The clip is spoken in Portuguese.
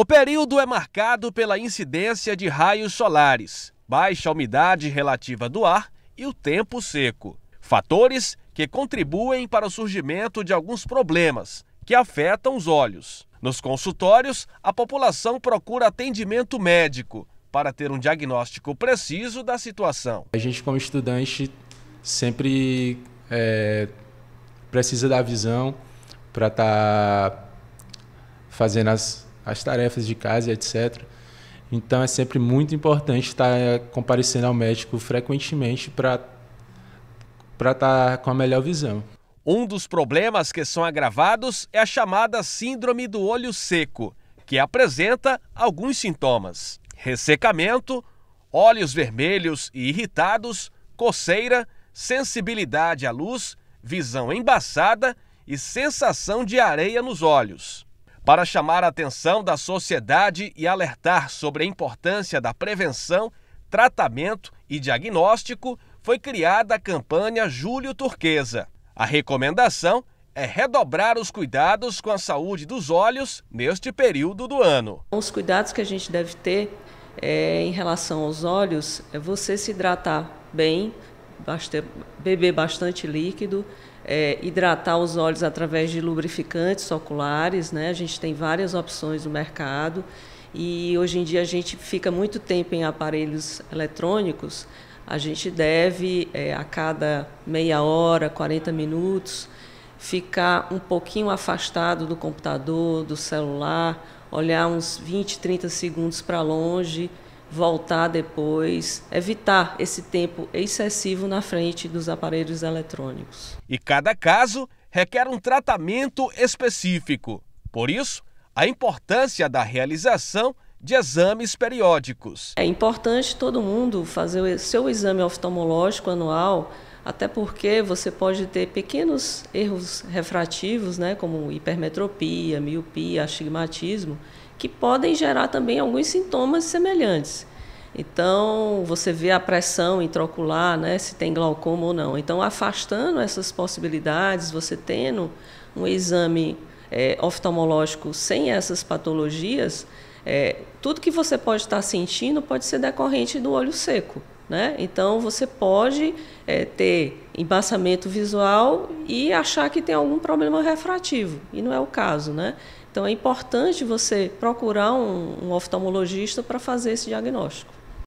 O período é marcado pela incidência de raios solares, baixa umidade relativa do ar e o tempo seco. Fatores que contribuem para o surgimento de alguns problemas que afetam os olhos. Nos consultórios, a população procura atendimento médico para ter um diagnóstico preciso da situação. A gente, como estudante, sempre é, precisa da visão para estar tá fazendo as as tarefas de casa, etc. Então é sempre muito importante estar eh, comparecendo ao médico frequentemente para estar tá com a melhor visão. Um dos problemas que são agravados é a chamada síndrome do olho seco, que apresenta alguns sintomas: ressecamento, olhos vermelhos e irritados, coceira, sensibilidade à luz, visão embaçada e sensação de areia nos olhos para chamar a atenção da sociedade e alertar sobre a importância da prevenção, tratamento e diagnóstico, foi criada a campanha Julho Turquesa. A recomendação é redobrar os cuidados com a saúde dos olhos neste período do ano. Os cuidados que a gente deve ter é, em relação aos olhos é você se hidratar bem, beber bastante líquido, é, hidratar os olhos através de lubrificantes oculares, né? A gente tem várias opções no mercado e hoje em dia a gente fica muito tempo em aparelhos eletrônicos. A gente deve, é, a cada meia hora, 40 minutos, ficar um pouquinho afastado do computador, do celular, olhar uns 20, 30 segundos para longe voltar depois, evitar esse tempo excessivo na frente dos aparelhos eletrônicos. E cada caso requer um tratamento específico. Por isso, a importância da realização de exames periódicos. É importante todo mundo fazer o seu exame oftalmológico anual até porque você pode ter pequenos erros refrativos, né, como hipermetropia, miopia, astigmatismo, que podem gerar também alguns sintomas semelhantes. Então, você vê a pressão intraocular, né, se tem glaucoma ou não. Então, afastando essas possibilidades, você tendo um exame é, oftalmológico sem essas patologias, é, tudo que você pode estar sentindo pode ser decorrente do olho seco. Né? Então, você pode é, ter embaçamento visual e achar que tem algum problema refrativo, e não é o caso. Né? Então, é importante você procurar um, um oftalmologista para fazer esse diagnóstico.